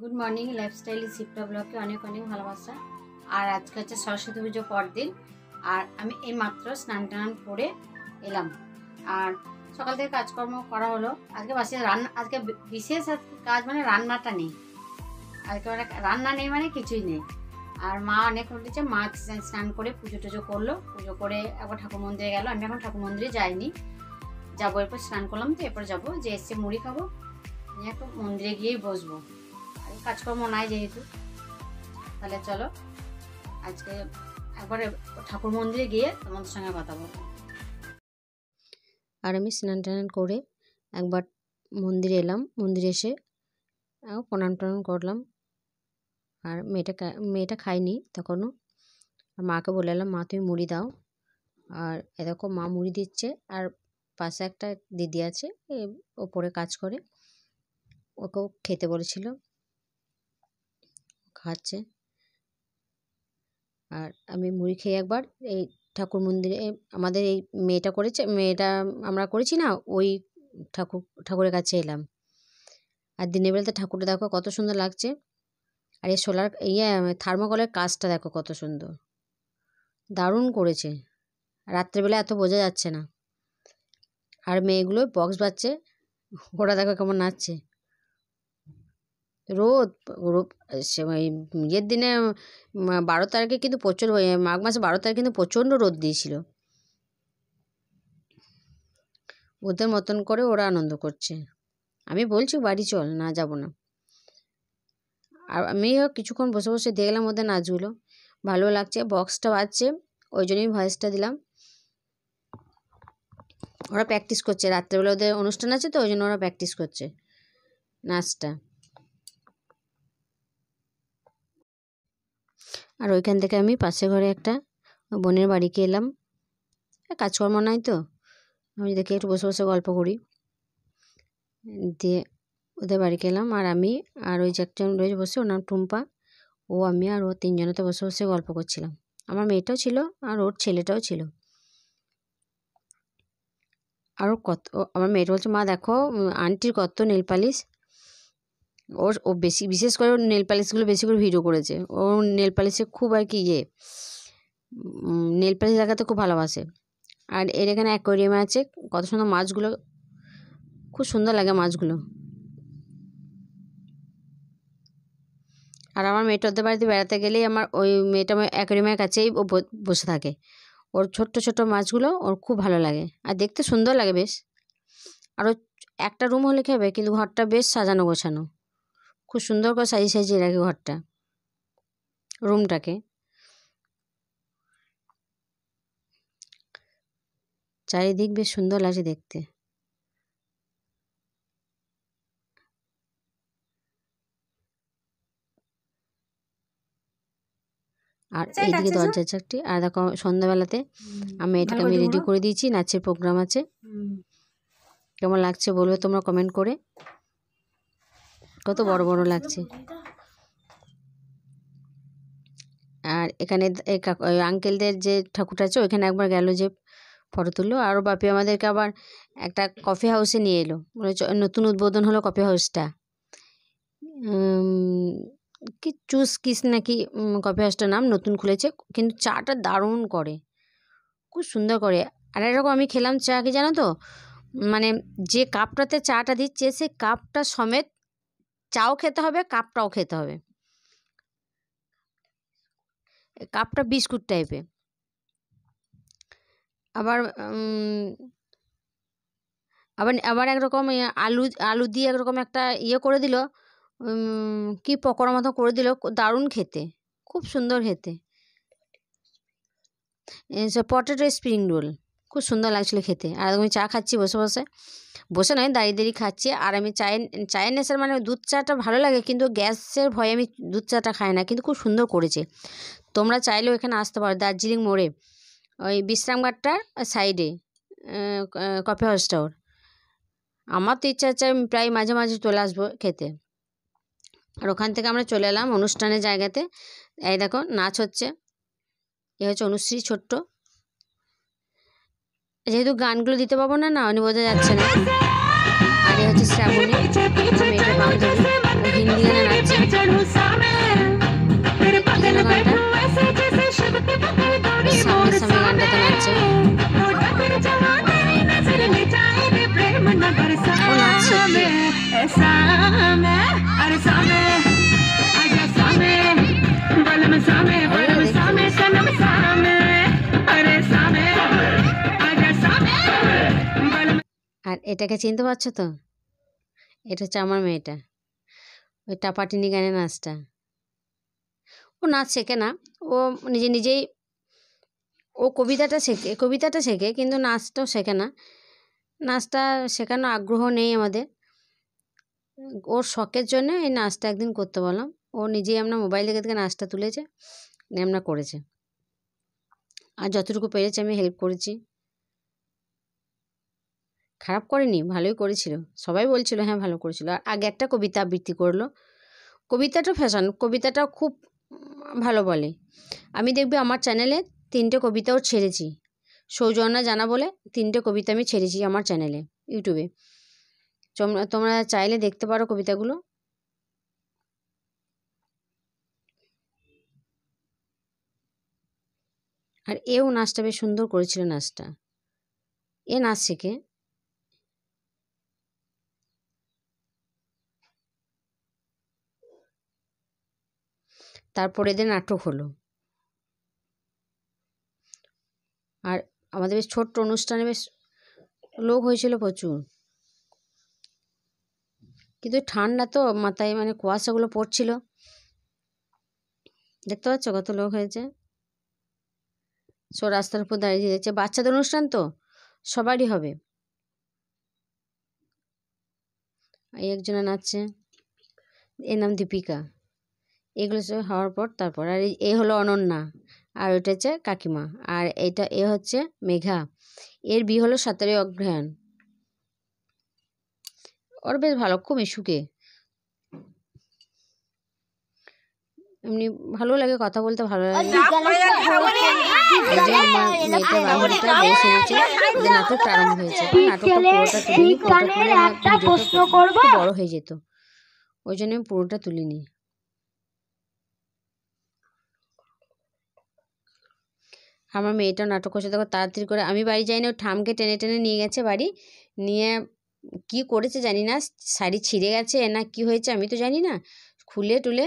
good morning lifestyle শিপ্টা ব্লগে অনেক অনেক ভালোবাসা আর আজকে হচ্ছে সরস্বতী পুজো পরদিন আর আমি এই মাত্র স্নান টান করে এলাম আর সকাল থেকে কাজকর্ম করা হলো আজকে বাসে রান্না আজকে বিশেষ কাজ মানে রান্নাটা নেই আজকে মানে রান্না নেই মানে কিছুই নেই আর মা অনেক উঠেছে মা স্নান করে পুজো টুজো করলো পুজো করে একবার ঠাকুর মন্দিরে গেলো আমি এখন ঠাকুর মন্দিরে যাইনি যাবো এরপর স্নান করলাম তো এরপর যাবো যে এসে মুড়ি খাবো একটু মন্দিরে গিয়েই বসবো কাজকর্ম নাই যেহেতু তাহলে চলো আজকে একবারে ঠাকুর মন্দিরে গিয়ে তোমাদের সঙ্গে কথা বলবো আর আমি স্নান টান করে একবার মন্দিরে এলাম মন্দিরে এসে প্রণাম টনাম করলাম আর মেয়েটা মেয়েটা খাইনি তখনও মাকে বলে এলাম মা তুমি মুড়ি দাও আর এরকম মা মুড়ি দিচ্ছে আর পাশে একটা দিদি আছে ওপরে কাজ করে ওকেও খেতে বলেছিল খাওয়াচ্ছে আর আমি মুড়ি খেয়ে একবার এই ঠাকুর মন্দিরে আমাদের এই মেয়েটা করেছে মেয়েটা আমরা করেছি না ওই ঠাকুর ঠাকুরের কাছে এলাম আর দিনের বেলাতে ঠাকুরটা দেখো কত সুন্দর লাগছে আর এই সোলার ইয়ে থার্মোকলের কাজটা দেখো কত সুন্দর দারুণ করেছে রাত্রেবেলা এত বোঝা যাচ্ছে না আর মেয়েগুলো বক্স বাজছে ওরা দেখো কেমন নাচছে রোদ ইয়ের দিনে বারো তারিখে কিন্তু প্রচুর মাঘ মাসে বারো তারিখে কিন্তু প্রচণ্ড রোদ দিয়েছিল ওদের মতন করে ওরা আনন্দ করছে আমি বলছি বাড়ি চল না যাব না আর আমি কিছুক্ষণ বসে বসে দেখলাম ওদের নাচগুলো ভালো লাগছে বক্সটা বাজছে ওই জন্যই ভয়েসটা দিলাম ওরা প্র্যাকটিস করছে রাত্রেবেলা ওদের অনুষ্ঠান আছে তো ওই জন্য ওরা প্র্যাকটিস করছে নাচটা আর ওইখান থেকে আমি পাশে ঘরে একটা বোনের বাড়িকে এলাম কাজকর্ম নাই তো আমি দেখি একটু বসে বসে গল্প করি দিয়ে ওদের বাড়ি গেলাম আর আমি আর ওই যে একজন রয়েছে বসে ওর নাম টুম্পা ও আমি আর ও তিনজনেতে বসে বসে গল্প করছিলাম আমার মেয়েটাও ছিল আর ওর ছেলেটাও ছিল আরও কত আমার মেয়েটা বলছে মা দেখো আন্টির কত নেল পালিশ ওর ও বেশি বিশেষ করে ওর নেল পালিশগুলো বেশি করে ভিডিও করেছে ও নেল পালিশে খুব আর কি ইয়ে নেল পালিশ লাগাতে খুব ভালোবাসে আর এর এখানে অ্যাকোয়ারিয়ামে আছে কত সুন্দর মাছগুলো খুব সুন্দর লাগে মাছগুলো আর আমার মেয়েটাদের বাড়িতে বেড়াতে গেলেই আমার ওই মেয়েটা অ্যাকোয়ারিয়ামের কাছেই ও বসে থাকে ওর ছোট্ট ছোট মাছগুলো ওর খুব ভালো লাগে আর দেখতে সুন্দর লাগে বেশ আর একটা রুম হলে কী হবে কিন্তু ঘরটা বেশ সাজানো গোছানো খুব সুন্দর করে সাজিয়ে সাজিয়ে রাখি ঘরটা রুমটাকে চারিদিক বেশ সুন্দর লাগছে দেখতে আর এইদিকে দরজা চাকটি আর দেখো সন্ধ্যাবেলাতে আমি এটাকে আমি রেডি করে দিয়েছি নাচের প্রোগ্রাম আছে কেমন লাগছে বলবে তোমরা কমেন্ট করে কত বড় বড় লাগছে আর এখানে আঙ্কেলদের যে ঠাকুর আছে ওইখানে একবার গেল যে ফটো তুললো আর বাপি আমাদেরকে আবার একটা কফি হাউসে নিয়ে এলো নতুন উদ্বোধন হলো কফি হাউসটা কি চুস কিস নাকি কফি হাউসটার নাম নতুন খুলেছে কিন্তু চাটা দারুণ করে খুব সুন্দর করে আর এরকম আমি খেলাম চা কি জানো তো মানে যে কাপটাতে চাটা দিচ্ছে সে কাপটা সমেত চাও খেতে হবে কাপটাও খেতে হবে কাপটা বিস্কুট টাইপে আবার আবার আবার একরকম আলু আলু দিয়ে একরকম একটা ইয়ে করে দিল কি পকোড়ার মতো করে দিল দারুণ খেতে খুব সুন্দর খেতে পটেটো স্প্রিং রোল খুব সুন্দর লাগছিলো খেতে আর আমি চা খাচ্ছি বসে বসে বসে নয় দাঁড়িয়ে দাঁড়িয়ে খাচ্ছি আর আমি চায়ের চায়ের নেশার মানে দুধ চাটা ভালো লাগে কিন্তু গ্যাসের ভয়ে আমি দুধ চাটা খাই না কিন্তু খুব সুন্দর করেছে তোমরা চাইলেও এখানে আসতে পারো দার্জিলিং মোড়ে ওই বিশ্রামঘাটটার সাইডে কফি হাউস ওর আমার তো ইচ্ছা আছে আমি প্রায় মাঝে মাঝে চলে আসবো খেতে আর ওখান থেকে আমরা চলে এলাম অনুষ্ঠানের জায়গাতে এই দেখো নাচ হচ্ছে এ হচ্ছে অনুশ্রী ছোট্ট যেহেতু গানগুলো দিতে পারবো না না উনি মানে বোঝা যাচ্ছে না আর হচ্ছে শ্রাবণী মেয়েটা সামনে সামনে এটাকে চিনতে পারছো তো এটা হচ্ছে আমার মেয়েটা ওই টাপাটিনি গানে নাচটা ও নাচ শেখে না ও নিজে নিজেই ও কবিতাটা শেখে কবিতাটা শেখে কিন্তু নাচটাও শেখে না নাচটা শেখানো আগ্রহ নেই আমাদের ওর শখের জন্য এই নাচটা একদিন করতে বললাম ও নিজেই আমরা মোবাইল থেকে থেকে নাচটা তুলেছে আমরা করেছে আর যতটুকু পেরেছি আমি হেল্প করেছি খারাপ করেনি ভালোই করেছিল সবাই বলছিল হ্যাঁ ভালো করেছিল আর আগে একটা কবিতা আবৃত্তি করলো কবিতাটা ফ্যাশন কবিতাটা খুব ভালো বলে আমি দেখবি আমার চ্যানেলে তিনটে কবিতাও ছেড়েছি সৌজনা জানা বলে তিনটে কবিতা আমি ছেড়েছি আমার চ্যানেলে ইউটিউবে তোমরা চাইলে দেখতে পারো কবিতাগুলো আর এও নাচটা বেশ সুন্দর করেছিল নাচটা এ নাচ শিখে তারপরে এদের নাটক হলো আর আমাদের বেশ ছোট্ট অনুষ্ঠানে বেশ লোক হয়েছিল প্রচুর কিন্তু ঠান্ডা তো মাথায় মানে কুয়াশাগুলো পড়ছিল দেখতে পাচ্ছ কত লোক হয়েছে সো রাস্তার উপর দাঁড়িয়ে যাচ্ছে বাচ্চাদের অনুষ্ঠান তো সবারই হবে এই একজনের নাচছে এর নাম দীপিকা এগুলো সব হওয়ার পর তারপর আর এ হলো অনন্যা আর ওইটা হচ্ছে কাকিমা আর এটা এ হচ্ছে মেঘা এর বিয়ে হলো সাঁতারে অগ্রহায়ণ ওর বেশ ভালো খুব ইস্যুকে এমনি ভালো লাগে কথা বলতে ভালো লাগে হয়েছে নাটক প্রারম্ভ হয়েছে নাটকটা পুরোটা বড় হয়ে যেত ওই জন্য আমি পুরোটা তুলিনি আমার মেয়েটা নাটক করছে দেখো তাড়াতাড়ি করে আমি বাড়ি যাই না ঠামকে টেনে টেনে নিয়ে গেছে বাড়ি নিয়ে কি করেছে জানি না শাড়ি ছিঁড়ে গেছে না কি হয়েছে আমি তো জানি না খুলে টুলে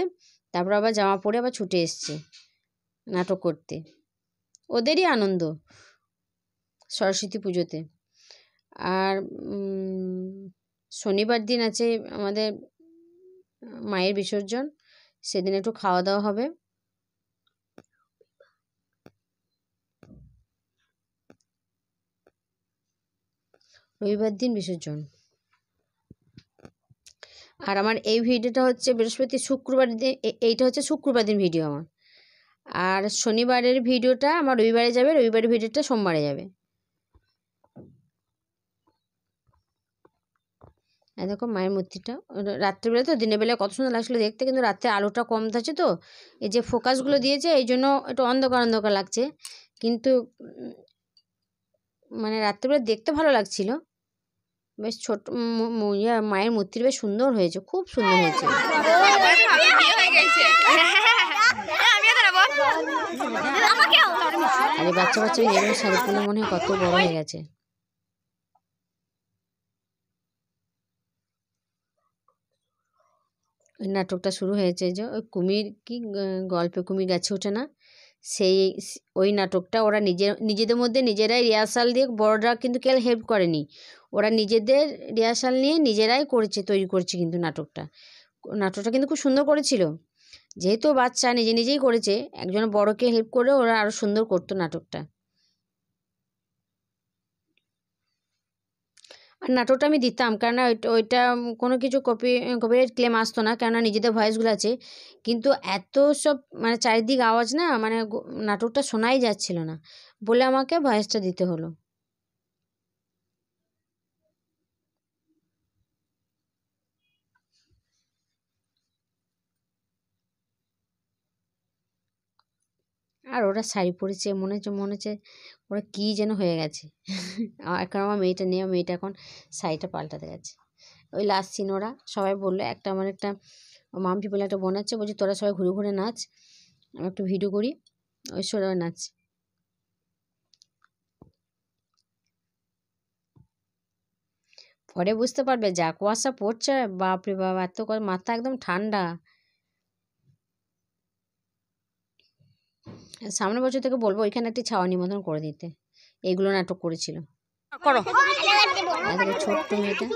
তারপর আবার জামা পরে আবার ছুটে এসছে নাটক করতে ওদেরই আনন্দ সরস্বতী পুজোতে আর শনিবার দিন আছে আমাদের মায়ের বিসর্জন সেদিন একটু খাওয়া দাওয়া হবে রবিবার দিন বিসর্জন আর আমার এই ভিডিওটা হচ্ছে বৃহস্পতি শুক্রবার দিন এইটা হচ্ছে শুক্রবার দিন ভিডিও আমার আর শনিবারের ভিডিওটা আমার রবিবারে যাবে রবিবারের ভিডিওটা সোমবারে যাবে দেখো মায়ের মূর্তিটা রাত্রেবেলা তো দিনের বেলা কত সুন্দর লাগছিলো দেখতে কিন্তু রাত্রে আলোটা কম থাকছে তো এই যে ফোকাসগুলো দিয়েছে এই জন্য একটু অন্ধকার অন্ধকার লাগছে কিন্তু মানে রাত্রেবেলা দেখতে ভালো লাগছিলো বেশ ছোট ইয়ে, মায়ের মূর্তির বেশ সুন্দর হয়েছে খুব সুন্দর হয়েছে আরে বাচ্চা বাচ্চা এগুলো শাড়ি মনে কত বড় হয়ে গেছে নাটকটা শুরু হয়েছে যে ওই কুমির কি গল্পে কুমির গাছে ওঠে না সেই ওই নাটকটা ওরা নিজের নিজেদের মধ্যে নিজেরাই রিহার্সাল দিয়ে বড়রা কিন্তু কেউ হেল্প করেনি ওরা নিজেদের রিহার্সাল নিয়ে নিজেরাই করেছে তৈরি করছে কিন্তু নাটকটা নাটকটা কিন্তু খুব সুন্দর করেছিল যেহেতু বাচ্চা নিজে নিজেই করেছে একজন বড়কে হেল্প করে ওরা আরও সুন্দর করতো নাটকটা আর নাটকটা আমি দিতাম কেননা ওইটা কোনো কিছু কপি কপিরাইট ক্লেম আসতো না কেননা নিজেদের ভয়েসগুলো আছে কিন্তু এত সব মানে চারিদিক আওয়াজ না মানে নাটকটা শোনাই যাচ্ছিল না বলে আমাকে ভয়েসটা দিতে হলো আর ওরা শাড়ি পরেছে মনে হচ্ছে মনে হচ্ছে ওরা কী যেন হয়ে গেছে এখন আমার মেয়েটা নিয়ে মেয়েটা এখন শাড়িটা পাল্টাতে গেছে ওই লাস্ট সিন ওরা সবাই বললো একটা আমার একটা মামটি বলে একটা বোন আছে বলছি তোরা সবাই ঘুরে ঘুরে নাচ আমি একটু ভিডিও করি ওই সবাই নাচ পরে বুঝতে পারবে যা কুয়াশা পড়ছে বাপরে বাপ এত মাথা একদম ঠান্ডা সামনের বছর থেকে বলবো ওইখানে একটি ছাওয়া নিমন্ত্রণ করে দিতে এইগুলো নাটক করেছিল করো ছোট্ট মেয়েটা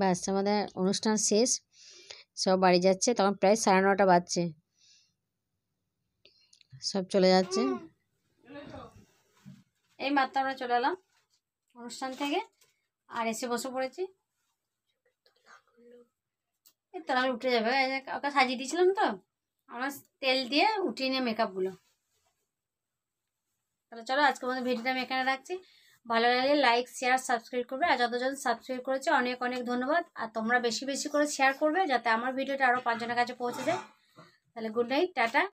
ব্যাস আমাদের অনুষ্ঠান শেষ সব বাড়ি যাচ্ছে তখন প্রায় সাড়ে নটা বাজছে সব চলে যাচ্ছে এই মাত্র আমরা চলে এলাম অনুষ্ঠান থেকে আর এসে বসে পড়েছি তোরা উঠে যাবে ওকে সাজিয়ে দিয়েছিলাম তো আমার তেল দিয়ে উঠিয়ে নিয়ে মেকআপগুলো তাহলে চলো আজকে আমাদের ভিডিওটা আমি এখানে রাখছি ভালো লাগলে লাইক শেয়ার সাবস্ক্রাইব করবে আর যতজন সাবস্ক্রাইব করেছে অনেক অনেক ধন্যবাদ আর তোমরা বেশি বেশি করে শেয়ার করবে যাতে আমার ভিডিওটা আরও পাঁচজনের কাছে পৌঁছে যায় তাহলে গুড নাইট টাটা